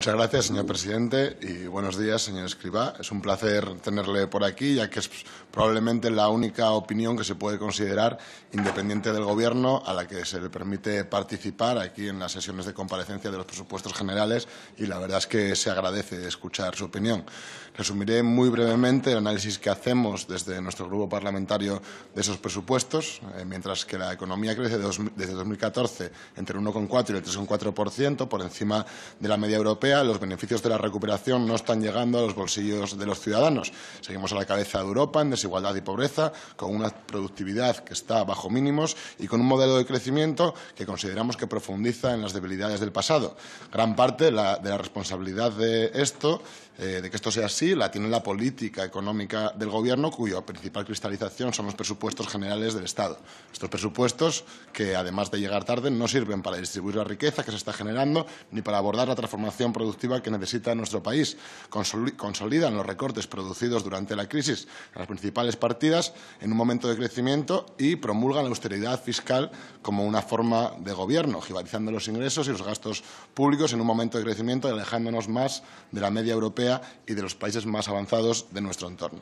Muchas gracias, señor presidente, y buenos días, señor escriba. Es un placer tenerle por aquí, ya que es probablemente la única opinión que se puede considerar independiente del Gobierno a la que se le permite participar aquí en las sesiones de comparecencia de los presupuestos generales, y la verdad es que se agradece escuchar su opinión. Resumiré muy brevemente el análisis que hacemos desde nuestro grupo parlamentario de esos presupuestos, eh, mientras que la economía crece desde 2014 entre el 1,4 y el 3,4% por encima de la media europea los beneficios de la recuperación no están llegando a los bolsillos de los ciudadanos. Seguimos a la cabeza de Europa en desigualdad y pobreza, con una productividad que está bajo mínimos y con un modelo de crecimiento que consideramos que profundiza en las debilidades del pasado. Gran parte de la, responsabilidad de esto, eh, de que esto sea así, la tiene la política económica del Gobierno, cuya principal cristalización son los presupuestos generales del Estado. Estos presupuestos que, además de llegar tarde, no sirven para distribuir la riqueza que se está generando ni para abordar la transformación productiva que necesita nuestro país. Consolidan los recortes producidos durante la crisis en las principales partidas en un momento de crecimiento y promulgan la austeridad fiscal como una forma de gobierno, jibarizando los ingresos y los gastos públicos en un momento de crecimiento, y alejándonos más de la media europea y de los países más avanzados de nuestro entorno.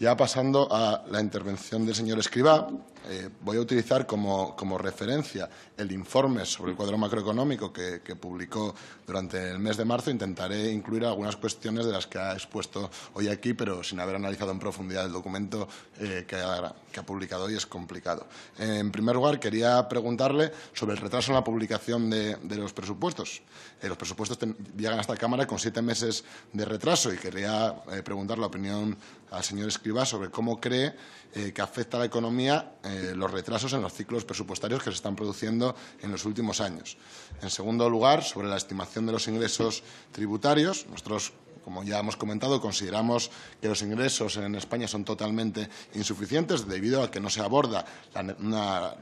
Ya pasando a la intervención del señor Escribá, eh, voy a utilizar como, referencia el informe sobre el cuadro macroeconómico que, publicó durante el mes de marzo. Intentaré incluir algunas cuestiones de las que ha expuesto hoy aquí, pero sin haber analizado en profundidad el documento eh, que, ha, publicado hoy es complicado. en primer lugar, quería preguntarle sobre el retraso en la publicación de, los presupuestos. Eh, los presupuestos llegan a esta Cámara con siete meses de retraso y quería preguntar la opinión al señor Escriba sobre cómo cree que afecta a la economía eh, los retrasos en los ciclos presupuestarios que se están produciendo en los últimos años. En segundo lugar, sobre la estimación de los ingresos tributarios, nosotros como ya hemos comentado, consideramos que los ingresos en España son totalmente insuficientes debido a que no se aborda la, una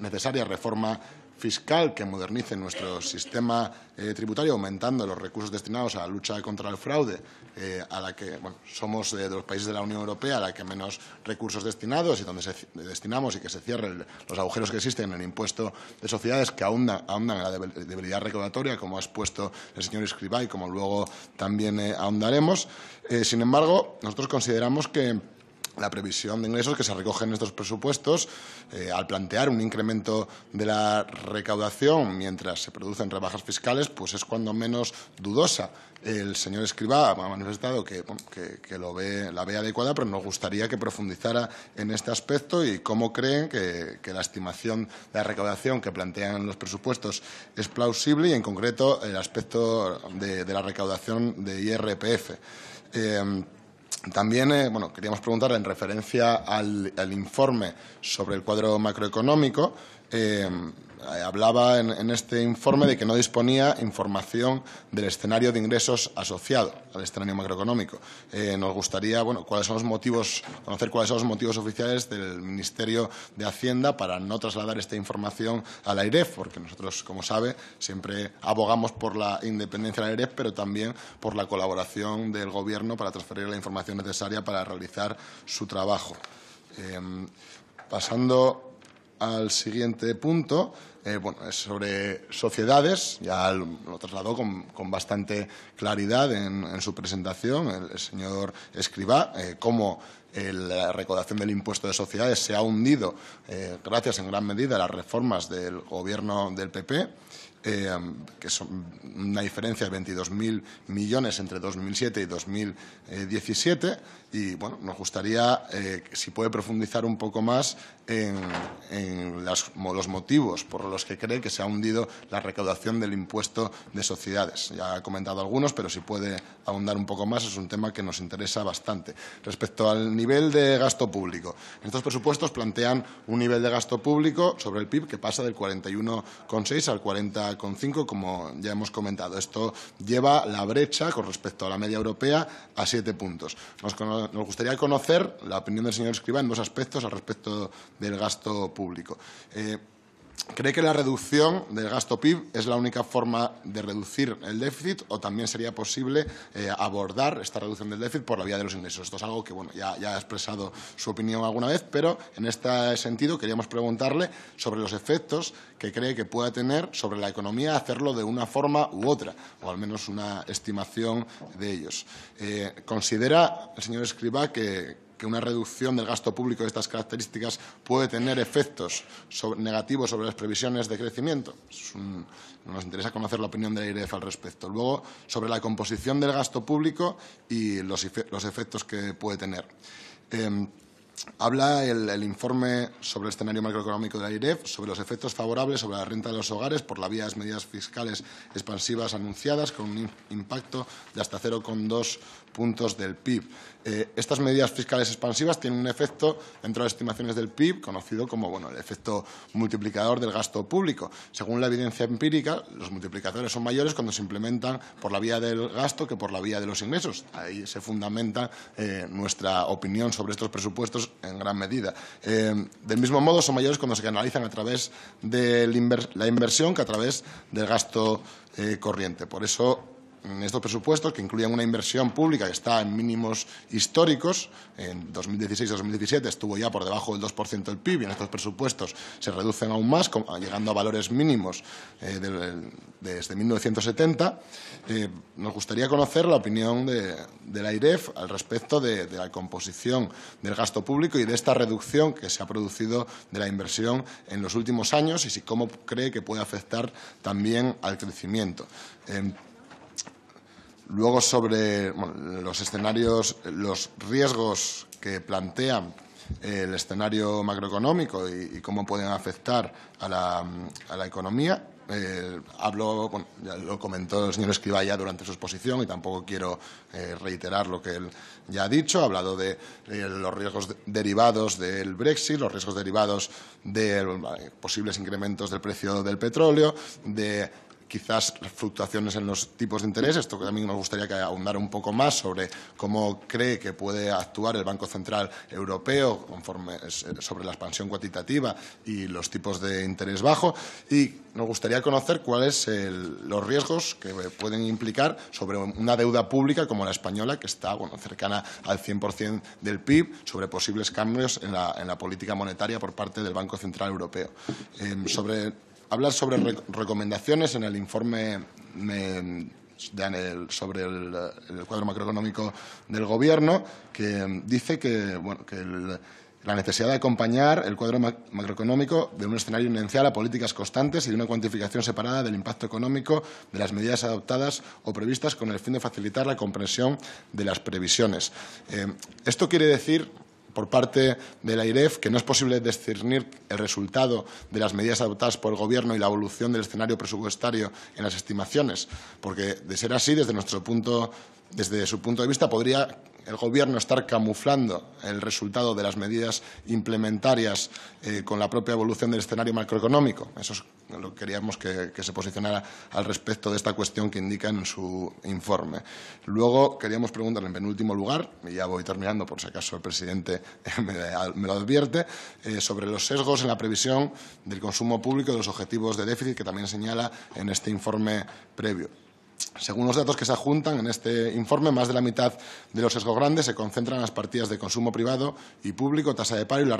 necesaria reforma fiscal que modernice nuestro sistema eh, tributario, aumentando los recursos destinados a la lucha contra el fraude, eh, a la que somos de, los países de la Unión Europea a la que menos recursos destinados y donde destinamos y que se cierren los agujeros que existen en el impuesto de sociedades que ahondan, en la debilidad recaudatoria, como ha expuesto el señor Escrivá y como luego también eh, ahondaremos. sin embargo, nosotros consideramos que la previsión de ingresos que se recogen en estos presupuestos eh, al plantear un incremento de la recaudación mientras se producen rebajas fiscales, pues es cuando menos dudosa. El señor Escribá ha manifestado que, lo ve, la ve adecuada, pero nos gustaría que profundizara en este aspecto y cómo creen que, la estimación de la recaudación que plantean los presupuestos es plausible y, en concreto, el aspecto de, la recaudación de IRPF. Eh, también eh, bueno, queríamos preguntarle en referencia al, informe sobre el cuadro macroeconómico, eh, hablaba en, este informe de que no disponía información del escenario de ingresos asociado al escenario macroeconómico. Eh, nos gustaría, bueno, cuáles son los motivos, conocer cuáles son los motivos oficiales del Ministerio de Hacienda para no trasladar esta información a la AIREF, porque nosotros, como sabe, siempre abogamos por la independencia de la AIREF, pero también por la colaboración del Gobierno para transferir la información necesaria para realizar su trabajo. Eh, pasando al siguiente punto. Eh, sobre sociedades, ya lo trasladó con, bastante claridad en, su presentación el, señor Escribá, eh, cómo la recaudación del impuesto de sociedades se ha hundido eh, gracias en gran medida a las reformas del gobierno del PP. Eh, que son una diferencia de 22.000 millones entre 2007 y 2017. Y bueno, nos gustaría, eh, si puede profundizar un poco más en, los motivos por los que cree que se ha hundido la recaudación del impuesto de sociedades. Ya ha comentado algunos, pero si puede ahondar un poco más, es un tema que nos interesa bastante. Respecto al nivel de gasto público. estos presupuestos plantean un nivel de gasto público sobre el PIB que pasa del 41,6 al 40,5, como ya hemos comentado. Esto lleva la brecha con respecto a la media europea a siete puntos. Nos, gustaría conocer la opinión del señor Escriba en dos aspectos al respecto del gasto público. Eh, ¿Cree que la reducción del gasto PIB es la única forma de reducir el déficit o también sería posible eh, abordar esta reducción del déficit por la vía de los ingresos? Esto es algo que bueno, ya, ha expresado su opinión alguna vez, pero en este sentido queríamos preguntarle sobre los efectos que cree que pueda tener sobre la economía hacerlo de una forma u otra, o al menos una estimación de ellos. Eh, ¿Considera el señor Escribá que que una reducción del gasto público de estas características puede tener efectos negativos sobre las previsiones de crecimiento. nos interesa conocer la opinión de la IRF e al respecto. Luego, sobre la composición del gasto público y los, efectos que puede tener. Em, habla el, informe sobre el escenario macroeconómico de la IREF, sobre los efectos favorables sobre la renta de los hogares por la vía de las medidas fiscales expansivas anunciadas, con un impacto de hasta 0,2 puntos del PIB. Eh, estas medidas fiscales expansivas tienen un efecto dentro de las estimaciones del PIB, conocido como el efecto multiplicador del gasto público. Según la evidencia empírica, los multiplicadores son mayores cuando se implementan por la vía del gasto que por la vía de los ingresos. Ahí se fundamenta eh, nuestra opinión sobre estos presupuestos en gran medida. Eh, del mismo modo, son mayores cuando se canalizan a través de la inversión que a través del gasto eh, corriente. Por eso en estos presupuestos que incluyen una inversión pública que está en mínimos históricos. En 2016-2017 estuvo ya por debajo del 2% del PIB y en estos presupuestos se reducen aún más, llegando a valores mínimos eh, desde 1970. Eh, nos gustaría conocer la opinión de, de la IREF al respecto de, la composición del gasto público y de esta reducción que se ha producido de la inversión en los últimos años y si cómo cree que puede afectar también al crecimiento. Eh, Luego sobre los escenarios, los riesgos que plantean eh, el escenario macroeconómico y, cómo pueden afectar a la, economía. Eh, hablo, lo comentó el señor Escriba ya durante su exposición y tampoco quiero eh, reiterar lo que él ya ha dicho. Ha hablado de, los riesgos derivados del Brexit, los riesgos derivados de posibles incrementos del precio del petróleo, de quizás fluctuaciones en los tipos de interés. Esto también nos gustaría que ahondara un poco más sobre cómo cree que puede actuar el Banco Central Europeo eh, sobre la expansión cuantitativa y los tipos de interés bajo. Y nos gustaría conocer cuáles son eh, los riesgos que pueden implicar sobre una deuda pública como la española, que está cercana al 100% del PIB, sobre posibles cambios en la, política monetaria por parte del Banco Central Europeo. Em, sobre hablar sobre recomendaciones en el informe sobre el, cuadro macroeconómico del Gobierno, que dice que, la necesidad de acompañar el cuadro macroeconómico de un escenario inencial a políticas constantes y de una cuantificación separada del impacto económico de las medidas adoptadas o previstas con el fin de facilitar la comprensión de las previsiones. Eh, esto quiere decir por parte de la IREF que no es posible discernir el resultado de las medidas adoptadas por el Gobierno y la evolución del escenario presupuestario en las estimaciones, porque de ser así, desde nuestro punto desde su punto de vista podría el Gobierno está camuflando el resultado de las medidas implementarias eh, con la propia evolución del escenario macroeconómico. Eso es lo que queríamos que, se posicionara al respecto de esta cuestión que indica en su informe. Luego queríamos preguntarle, en penúltimo lugar, y ya voy terminando por si acaso el presidente me, lo advierte, eh, sobre los sesgos en la previsión del consumo público y de los objetivos de déficit que también señala en este informe previo. Según los datos que se adjuntan en este informe, más de la mitad de los sesgos grandes se concentran en las partidas de consumo privado y público, tasa de paro y la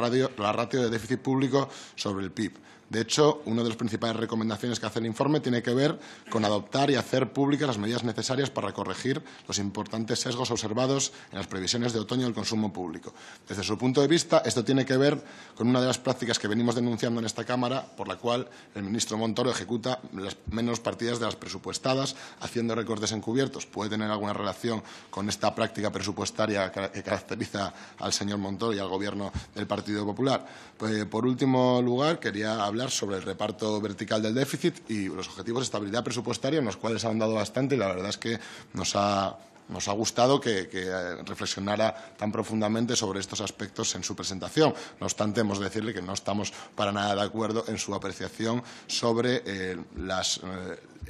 ratio de déficit público sobre el PIB. De hecho, una de las principales recomendaciones que hace el informe tiene que ver con adoptar y hacer públicas las medidas necesarias para corregir los importantes sesgos observados en las previsiones de otoño del consumo público. Desde su punto de vista, esto tiene que ver con una de las prácticas que venimos denunciando en esta Cámara, por la cual el ministro Montoro ejecuta las menos partidas de las presupuestadas, haciendo recortes encubiertos. ¿Puede tener alguna relación con esta práctica presupuestaria que caracteriza al señor Montoro y al Gobierno del Partido Popular? Pues, por último lugar, quería hablar sobre el reparto vertical del déficit y los objetivos de estabilidad presupuestaria, en los cuales han dado bastante y la verdad es que nos ha, nos ha gustado que, eh, reflexionara tan profundamente sobre estos aspectos en su presentación. No obstante, hemos de decirle que no estamos para nada de acuerdo en su apreciación sobre eh, las, eh,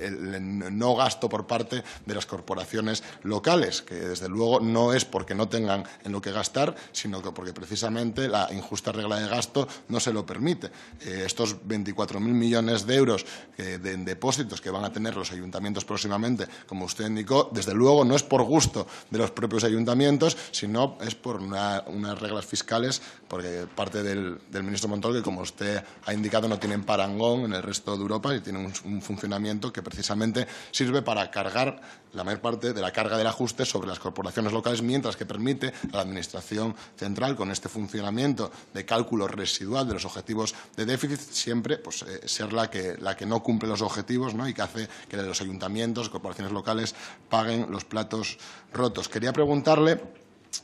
el no gasto por parte de las corporaciones locales, que desde luego no es porque no tengan en lo que gastar, sino que porque precisamente la injusta regla de gasto no se lo permite. Eh, estos 24.000 millones de euros de, en depósitos que van a tener los ayuntamientos próximamente, como usted indicó, desde luego no es por gusto de los propios ayuntamientos, sino es por unas reglas fiscales, porque parte del, ministro Montoro, que como usted ha indicado, no tienen parangón en el resto de Europa y tiene un, un funcionamiento que precisamente sirve para cargar la mayor parte de la carga del ajuste sobre las corporaciones locales, mientras que permite a la Administración Central, con este funcionamiento de cálculo residual de los objetivos de déficit, siempre pues, eh, ser la que, la que no cumple los objetivos ¿no? y que hace que los ayuntamientos, corporaciones locales paguen los platos rotos. Quería preguntarle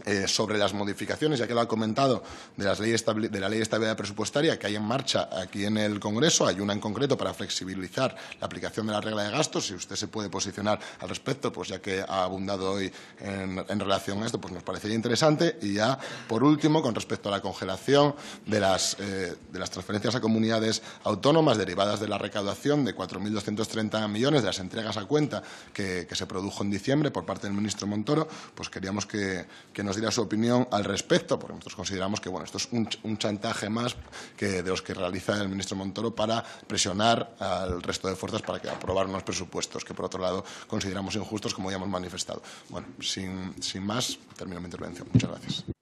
eh, sobre las modificaciones, ya que lo ha comentado, de, las leyes de la Ley de Estabilidad Presupuestaria que hay en marcha aquí en el Congreso. Hay una en concreto para flexibilizar la aplicación de la regla de gastos. Si usted se puede posicionar al respecto, pues ya que ha abundado hoy en, relación a esto, pues nos parecería interesante. Y ya, por último, con respecto a la congelación de las, eh, de las transferencias a comunidades autónomas derivadas de la recaudación de 4.230 millones de las entregas a cuenta que se produjo en diciembre por parte del ministro Montoro, pues queríamos que que nos diera su opinión al respecto, porque nosotros consideramos que bueno, esto es un, chantaje más que de los que realiza el ministro Montoro para presionar al resto de fuerzas para que aprobar unos presupuestos que, por otro lado, consideramos injustos, como ya hemos manifestado. Bueno, sin, sin más, termino mi intervención. Muchas gracias.